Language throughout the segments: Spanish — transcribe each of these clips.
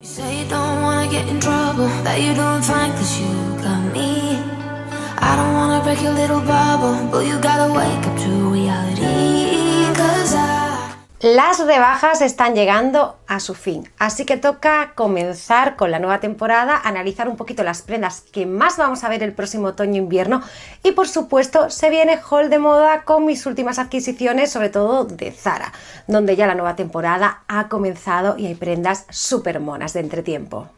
You say you don't wanna get in trouble, that you're doing fine cause you got me. I don't wanna break your little bubble, but you gotta wake up to reality. Las rebajas están llegando a su fin, así que toca comenzar con la nueva temporada, analizar un poquito las prendas que más vamos a ver el próximo otoño-invierno y por supuesto se viene haul de moda con mis últimas adquisiciones, sobre todo de Zara, donde ya la nueva temporada ha comenzado y hay prendas súper monas de entretiempo.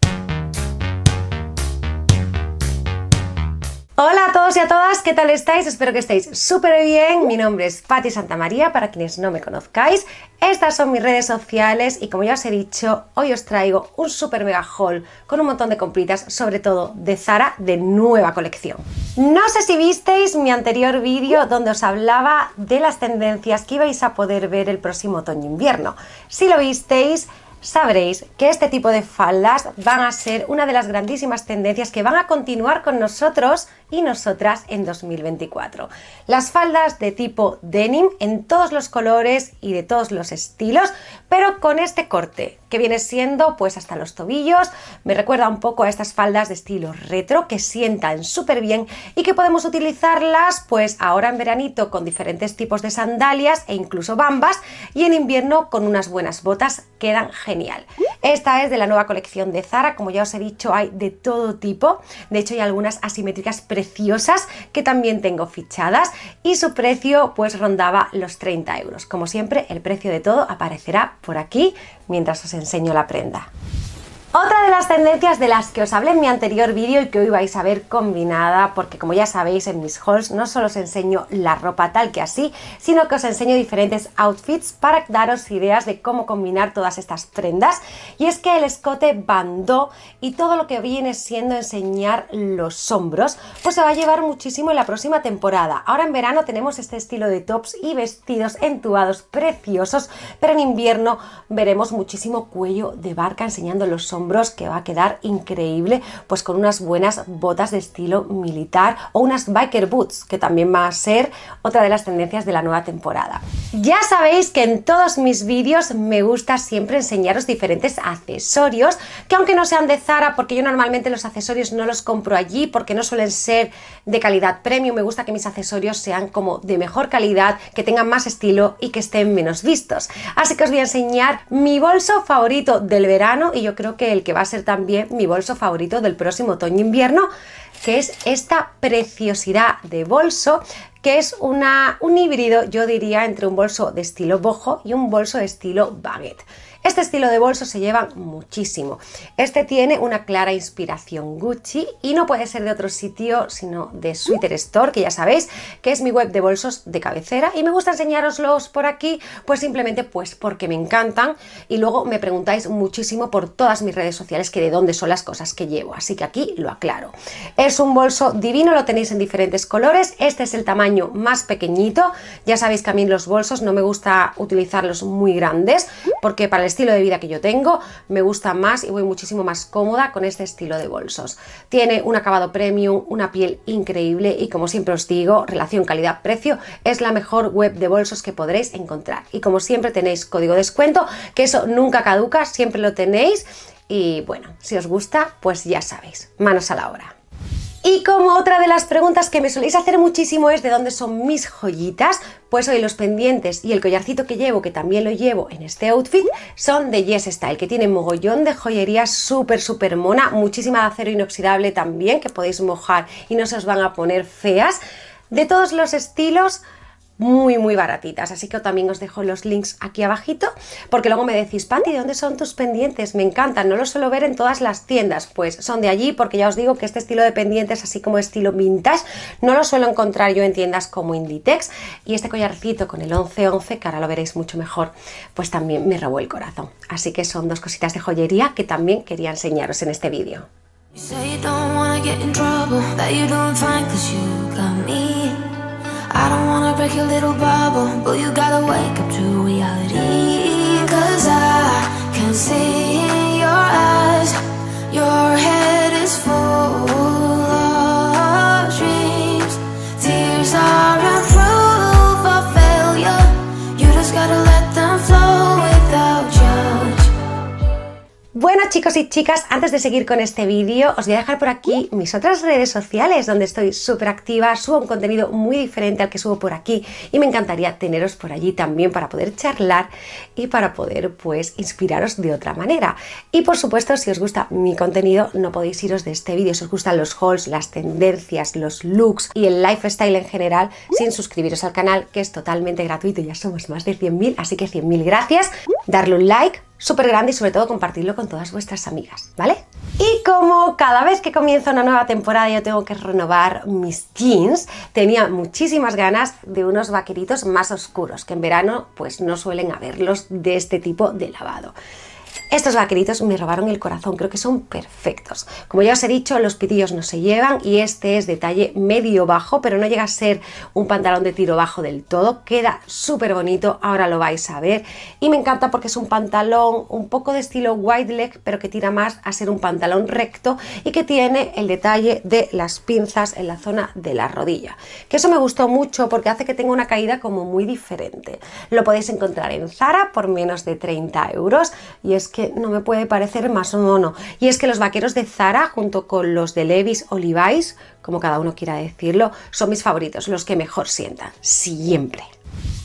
todos y a todas, ¿qué tal estáis? Espero que estéis súper bien. Mi nombre es Patti Santamaría, para quienes no me conozcáis. Estas son mis redes sociales y como ya os he dicho, hoy os traigo un super mega haul con un montón de compritas, sobre todo de Zara, de nueva colección. No sé si visteis mi anterior vídeo donde os hablaba de las tendencias que ibais a poder ver el próximo otoño-invierno. Si lo visteis, sabréis que este tipo de faldas van a ser una de las grandísimas tendencias que van a continuar con nosotros y nosotras en 2024. Las faldas de tipo denim en todos los colores y de todos los estilos pero con este corte que viene siendo pues hasta los tobillos, me recuerda un poco a estas faldas de estilo retro que sientan súper bien y que podemos utilizarlas pues ahora en veranito con diferentes tipos de sandalias e incluso bambas y en invierno con unas buenas botas quedan genial. Esta es de la nueva colección de Zara, como ya os he dicho, hay de todo tipo. De hecho, hay algunas asimétricas preciosas que también tengo fichadas y su precio pues rondaba los 30 euros. Como siempre, el precio de todo aparecerá por aquí mientras os enseño la prenda. Otra de las tendencias de las que os hablé en mi anterior vídeo y que hoy vais a ver combinada, porque como ya sabéis en mis hauls no solo os enseño la ropa tal que así, sino que os enseño diferentes outfits para daros ideas de cómo combinar todas estas prendas. Y es que el escote bandó y todo lo que viene siendo enseñar los hombros, pues se va a llevar muchísimo en la próxima temporada. Ahora en verano tenemos este estilo de tops y vestidos entubados preciosos, pero en invierno veremos muchísimo cuello de barca enseñando los hombros que va a quedar increíble pues con unas buenas botas de estilo militar o unas biker boots que también va a ser otra de las tendencias de la nueva temporada. Ya sabéis que en todos mis vídeos me gusta siempre enseñaros diferentes accesorios que aunque no sean de Zara porque yo normalmente los accesorios no los compro allí porque no suelen ser de calidad premium, me gusta que mis accesorios sean como de mejor calidad, que tengan más estilo y que estén menos vistos. Así que os voy a enseñar mi bolso favorito del verano y yo creo que el que va a ser también mi bolso favorito del próximo otoño-invierno, que es esta preciosidad de bolso que es una, un híbrido, yo diría, entre un bolso de estilo bojo y un bolso de estilo baguette. Este estilo de bolso se lleva muchísimo. Este tiene una clara inspiración Gucci y no puede ser de otro sitio sino de Sweater Store, que ya sabéis que es mi web de bolsos de cabecera y me gusta enseñaroslos por aquí, pues simplemente pues porque me encantan y luego me preguntáis muchísimo por todas mis redes sociales que de dónde son las cosas que llevo, así que aquí lo aclaro. Es un bolso divino, lo tenéis en diferentes colores, este es el tamaño más pequeñito. Ya sabéis que a mí los bolsos no me gusta utilizarlos muy grandes porque para el estilo de vida que yo tengo me gusta más y voy muchísimo más cómoda con este estilo de bolsos. Tiene un acabado premium, una piel increíble y como siempre os digo, relación calidad-precio es la mejor web de bolsos que podréis encontrar. Y como siempre tenéis código descuento, que eso nunca caduca, siempre lo tenéis. Y bueno, si os gusta, pues ya sabéis, manos a la obra. Y como otra de las preguntas que me soléis hacer muchísimo es de dónde son mis joyitas, pues hoy los pendientes y el collarcito que llevo, que también lo llevo en este outfit, son de Yes Style, que tiene mogollón de joyería súper, súper mona, muchísima de acero inoxidable también, que podéis mojar y no se os van a poner feas, de todos los estilos, muy, muy baratitas. Así que también os dejo los links aquí abajito, porque luego me decís, Pandy, ¿de dónde son tus pendientes? Me encantan, no los suelo ver en todas las tiendas. Pues son de allí, porque ya os digo que este estilo de pendientes, así como estilo vintage, no lo suelo encontrar yo en tiendas como Inditex. Y este collarcito con el 1111, que ahora lo veréis mucho mejor, pues también me robó el corazón. Así que son dos cositas de joyería que también quería enseñaros en este vídeo. break your little bubble But you gotta wake up to reality Cause I can see in your eyes Your head chicos y chicas, antes de seguir con este vídeo, os voy a dejar por aquí mis otras redes sociales donde estoy súper activa, subo un contenido muy diferente al que subo por aquí y me encantaría teneros por allí también para poder charlar y para poder pues inspiraros de otra manera. Y por supuesto, si os gusta mi contenido, no podéis iros de este vídeo, si os gustan los hauls, las tendencias, los looks y el lifestyle en general, sin suscribiros al canal que es totalmente gratuito, ya somos más de 100.000, así que 100.000 gracias darle un like súper grande y sobre todo compartirlo con todas vuestras amigas, ¿vale? Y como cada vez que comienza una nueva temporada yo tengo que renovar mis jeans, tenía muchísimas ganas de unos vaqueritos más oscuros, que en verano pues no suelen haberlos de este tipo de lavado. Estos vaqueritos me robaron el corazón, creo que son perfectos. Como ya os he dicho, los pitillos no se llevan y este es detalle medio bajo, pero no llega a ser un pantalón de tiro bajo del todo. Queda súper bonito, ahora lo vais a ver. Y me encanta porque es un pantalón un poco de estilo wide leg, pero que tira más a ser un pantalón recto y que tiene el detalle de las pinzas en la zona de la rodilla. Que eso me gustó mucho porque hace que tenga una caída como muy diferente. Lo podéis encontrar en Zara por menos de 30 euros y es que no me puede parecer más mono. Y es que los vaqueros de Zara, junto con los de Levis o Levi's, como cada uno quiera decirlo, son mis favoritos, los que mejor sientan, siempre.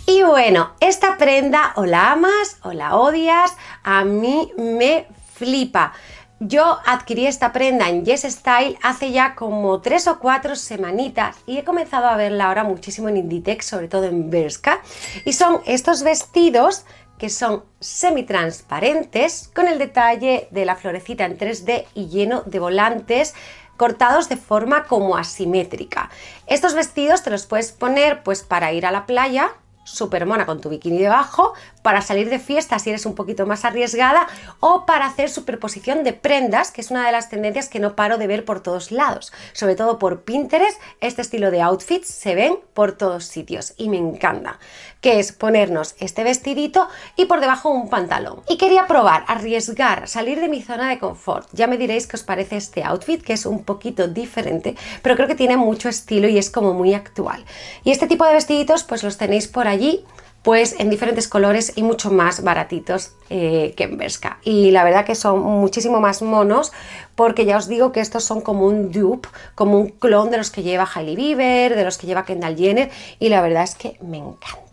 Y bueno, esta prenda o la amas o la odias, a mí me flipa. Yo adquirí esta prenda en Yes Style hace ya como tres o cuatro semanitas y he comenzado a verla ahora muchísimo en Inditex, sobre todo en Berska. Y son estos vestidos que son semitransparentes con el detalle de la florecita en 3D y lleno de volantes cortados de forma como asimétrica. Estos vestidos te los puedes poner pues para ir a la playa, súper mona con tu bikini debajo, para salir de fiesta si eres un poquito más arriesgada o para hacer superposición de prendas, que es una de las tendencias que no paro de ver por todos lados. Sobre todo por Pinterest, este estilo de outfits se ven por todos sitios y me encanta, que es ponernos este vestidito y por debajo un pantalón. Y quería probar, arriesgar, salir de mi zona de confort. Ya me diréis qué os parece este outfit, que es un poquito diferente, pero creo que tiene mucho estilo y es como muy actual. Y este tipo de vestiditos pues los tenéis por allí pues en diferentes colores y mucho más baratitos eh, que en Versca. Y la verdad que son muchísimo más monos porque ya os digo que estos son como un dupe, como un clon de los que lleva Hailey Bieber, de los que lleva Kendall Jenner y la verdad es que me encanta.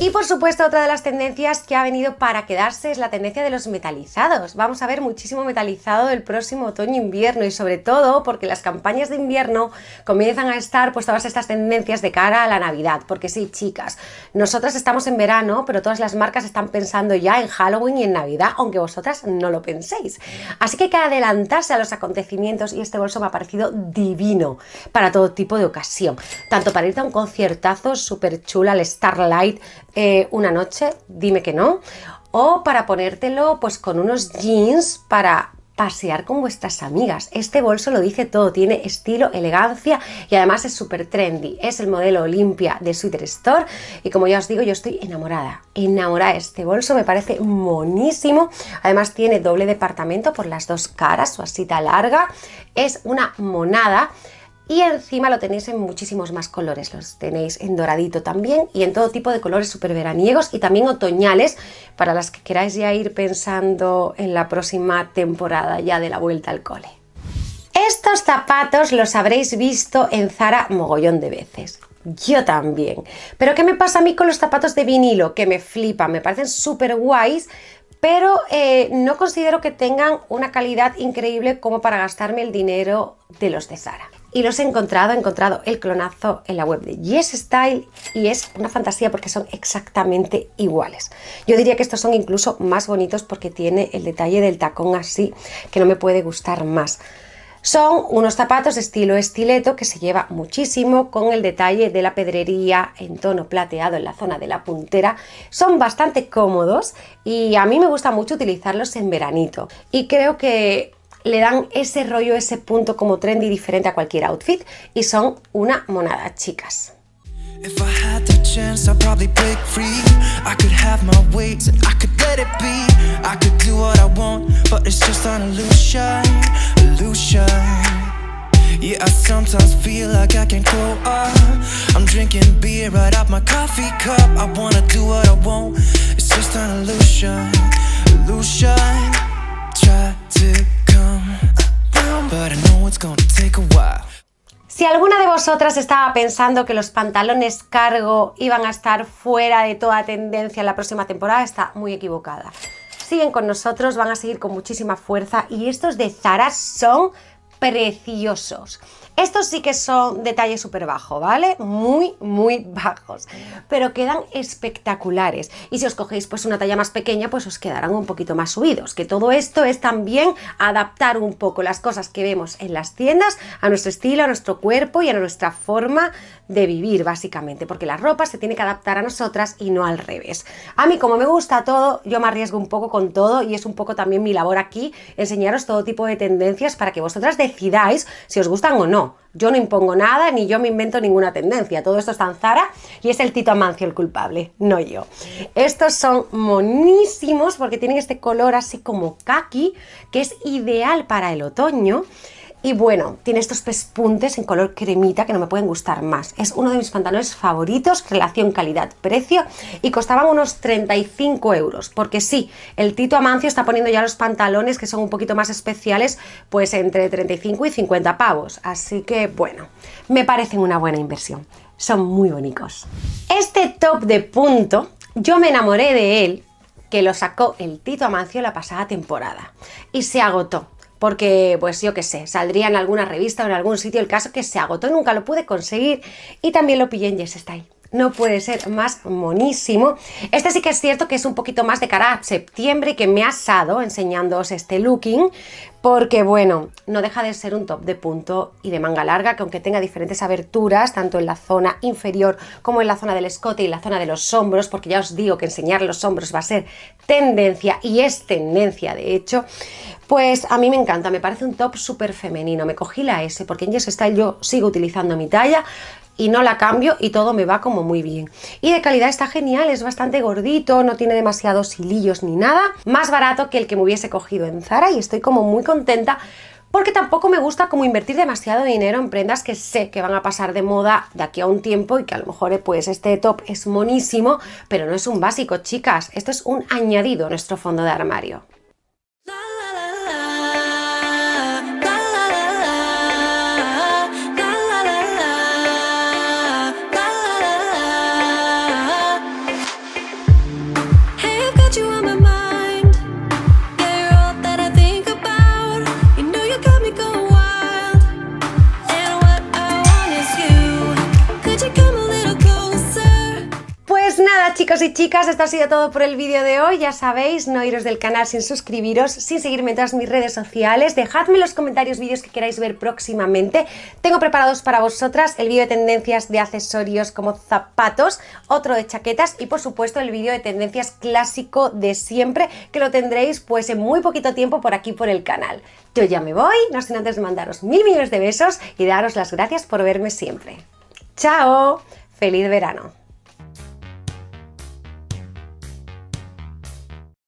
Y por supuesto, otra de las tendencias que ha venido para quedarse es la tendencia de los metalizados. Vamos a ver muchísimo metalizado el próximo otoño-invierno y sobre todo porque las campañas de invierno comienzan a estar pues todas estas tendencias de cara a la Navidad. Porque sí, chicas, nosotras estamos en verano, pero todas las marcas están pensando ya en Halloween y en Navidad, aunque vosotras no lo penséis. Así que hay que adelantarse a los acontecimientos y este bolso me ha parecido divino para todo tipo de ocasión. Tanto para irte a un conciertazo súper chulo al Starlight, eh, una noche, dime que no, o para ponértelo pues con unos jeans para pasear con vuestras amigas. Este bolso lo dice todo, tiene estilo, elegancia y además es súper trendy. Es el modelo Olimpia de Sweater Store y como ya os digo, yo estoy enamorada, enamorada de este bolso, me parece monísimo. Además tiene doble departamento por las dos caras, su asita larga, es una monada y encima lo tenéis en muchísimos más colores, los tenéis en doradito también y en todo tipo de colores súper veraniegos y también otoñales para las que queráis ya ir pensando en la próxima temporada ya de la vuelta al cole. Estos zapatos los habréis visto en Zara mogollón de veces. Yo también. Pero ¿qué me pasa a mí con los zapatos de vinilo? Que me flipan, me parecen súper guays, pero eh, no considero que tengan una calidad increíble como para gastarme el dinero de los de Zara y los he encontrado, he encontrado el clonazo en la web de Yes Style y es una fantasía porque son exactamente iguales. Yo diría que estos son incluso más bonitos porque tiene el detalle del tacón así que no me puede gustar más. Son unos zapatos de estilo estileto que se lleva muchísimo con el detalle de la pedrería en tono plateado en la zona de la puntera. Son bastante cómodos y a mí me gusta mucho utilizarlos en veranito. Y creo que le dan ese rollo, ese punto como trendy diferente a cualquier outfit y son una monada, chicas. Yeah, I sometimes feel like I can grow up. I'm drinking beer right out my coffee cup. I wanna do what I want, it's just an illusion, illusion. Try to si alguna de vosotras estaba pensando que los pantalones cargo iban a estar fuera de toda tendencia en la próxima temporada, está muy equivocada. Siguen con nosotros, van a seguir con muchísima fuerza y estos de Zara son preciosos. Estos sí que son detalles súper bajos, ¿vale? Muy, muy bajos, pero quedan espectaculares. Y si os cogéis pues una talla más pequeña, pues os quedarán un poquito más subidos. Que todo esto es también adaptar un poco las cosas que vemos en las tiendas a nuestro estilo, a nuestro cuerpo y a nuestra forma de vivir, básicamente, porque la ropa se tiene que adaptar a nosotras y no al revés. A mí, como me gusta todo, yo me arriesgo un poco con todo y es un poco también mi labor aquí enseñaros todo tipo de tendencias para que vosotras decidáis si os gustan o no yo no impongo nada ni yo me invento ninguna tendencia. Todo esto es tan Zara y es el Tito Amancio el culpable, no yo. Estos son monísimos porque tienen este color así como kaki que es ideal para el otoño. Y bueno, tiene estos pespuntes en color cremita que no me pueden gustar más. Es uno de mis pantalones favoritos, relación calidad-precio, y costaban unos 35 euros. Porque sí, el Tito Amancio está poniendo ya los pantalones que son un poquito más especiales, pues entre 35 y 50 pavos. Así que bueno, me parecen una buena inversión. Son muy bonitos. Este top de punto, yo me enamoré de él, que lo sacó el Tito Amancio la pasada temporada. Y se agotó porque, pues yo qué sé, saldría en alguna revista o en algún sitio el caso que se agotó, nunca lo pude conseguir y también lo pillé en Yes Style no puede ser más monísimo. Este sí que es cierto que es un poquito más de cara a septiembre y que me ha asado enseñándoos este looking, porque bueno, no deja de ser un top de punto y de manga larga, que aunque tenga diferentes aberturas, tanto en la zona inferior como en la zona del escote y la zona de los hombros, porque ya os digo que enseñar los hombros va a ser tendencia y es tendencia de hecho, pues a mí me encanta, me parece un top súper femenino, me cogí la S, porque en Yes Style yo sigo utilizando mi talla, y no la cambio y todo me va como muy bien. Y de calidad está genial, es bastante gordito, no tiene demasiados hilillos ni nada. Más barato que el que me hubiese cogido en Zara y estoy como muy contenta porque tampoco me gusta como invertir demasiado dinero en prendas que sé que van a pasar de moda de aquí a un tiempo y que a lo mejor pues este top es monísimo, pero no es un básico, chicas, esto es un añadido a nuestro fondo de armario. chicas, esto ha sido todo por el vídeo de hoy. Ya sabéis, no iros del canal sin suscribiros, sin seguirme en todas mis redes sociales. Dejadme en los comentarios vídeos que queráis ver próximamente. Tengo preparados para vosotras el vídeo de tendencias de accesorios como zapatos, otro de chaquetas y por supuesto el vídeo de tendencias clásico de siempre que lo tendréis pues en muy poquito tiempo por aquí por el canal. Yo ya me voy, no sin antes mandaros mil millones de besos y daros las gracias por verme siempre. ¡Chao! ¡Feliz verano!